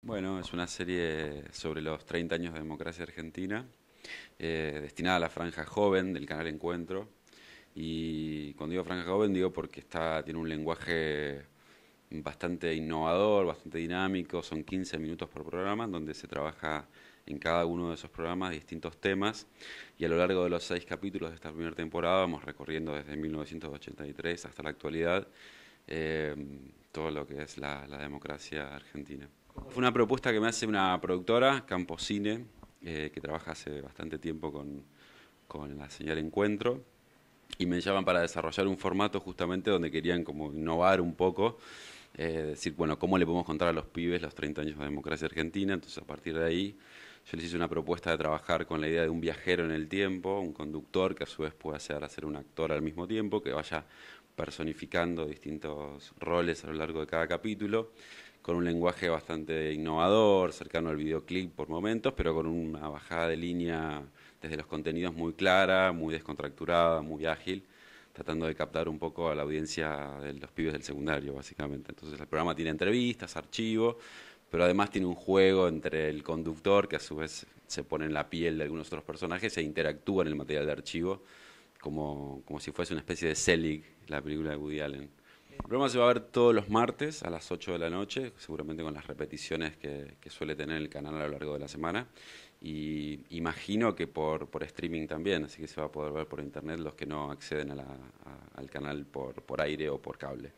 Bueno, es una serie sobre los 30 años de democracia argentina, eh, destinada a la franja joven del canal Encuentro. Y cuando digo franja joven, digo porque tiene un lenguaje bastante innovador, bastante dinámico, son 15 minutos por programa, donde se trabaja en cada uno de esos programas distintos temas y a lo largo de los seis capítulos de esta primera temporada vamos recorriendo desde 1983 hasta la actualidad eh, todo lo que es la democracia argentina. Fue una propuesta que me hace una productora, Campo Cine, eh, que trabaja hace bastante tiempo con, la señal Encuentro, y me llaman para desarrollar un formato justamente donde querían como innovar un poco, eh, decir, bueno, ¿cómo le podemos contar a los pibes los 30 años de democracia argentina? Entonces, a partir de ahí, yo les hice una propuesta de trabajar con la idea de un viajero en el tiempo, un conductor que a su vez pueda ser un actor al mismo tiempo, que vaya personificando distintos roles a lo largo de cada capítulo con un lenguaje bastante innovador, cercano al videoclip por momentos, pero con una bajada de línea desde los contenidos muy clara, muy descontracturada, muy ágil, tratando de captar un poco a la audiencia de los pibes del secundario, básicamente. Entonces el programa tiene entrevistas, archivo, pero además tiene un juego entre el conductor, que a su vez se pone en la piel de algunos otros personajes, e interactúa en el material de archivo, como, como si fuese una especie de Selig, la película de Woody Allen programa se va a ver todos los martes a las 8 de la noche, seguramente con las repeticiones que, suele tener el canal a lo largo de la semana. Y imagino que por, por, streaming también, así que se va a poder ver por internet los que no acceden al canal por aire o por cable.